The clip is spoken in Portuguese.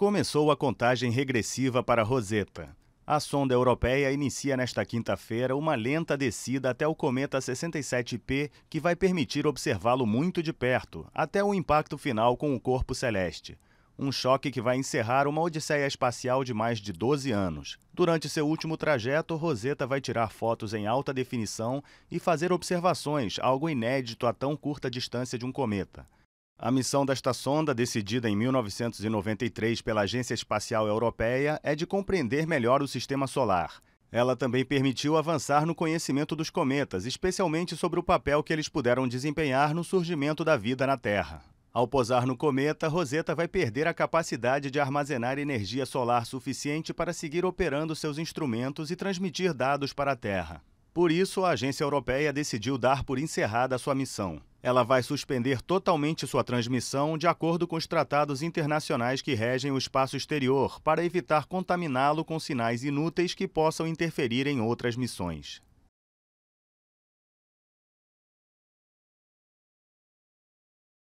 começou a contagem regressiva para Rosetta. A sonda europeia inicia nesta quinta-feira uma lenta descida até o cometa 67P, que vai permitir observá-lo muito de perto, até o impacto final com o corpo celeste. Um choque que vai encerrar uma odisseia espacial de mais de 12 anos. Durante seu último trajeto, Rosetta vai tirar fotos em alta definição e fazer observações, algo inédito a tão curta distância de um cometa. A missão desta sonda, decidida em 1993 pela Agência Espacial Europeia, é de compreender melhor o sistema solar. Ela também permitiu avançar no conhecimento dos cometas, especialmente sobre o papel que eles puderam desempenhar no surgimento da vida na Terra. Ao posar no cometa, Rosetta vai perder a capacidade de armazenar energia solar suficiente para seguir operando seus instrumentos e transmitir dados para a Terra. Por isso, a agência europeia decidiu dar por encerrada a sua missão. Ela vai suspender totalmente sua transmissão de acordo com os tratados internacionais que regem o espaço exterior, para evitar contaminá-lo com sinais inúteis que possam interferir em outras missões.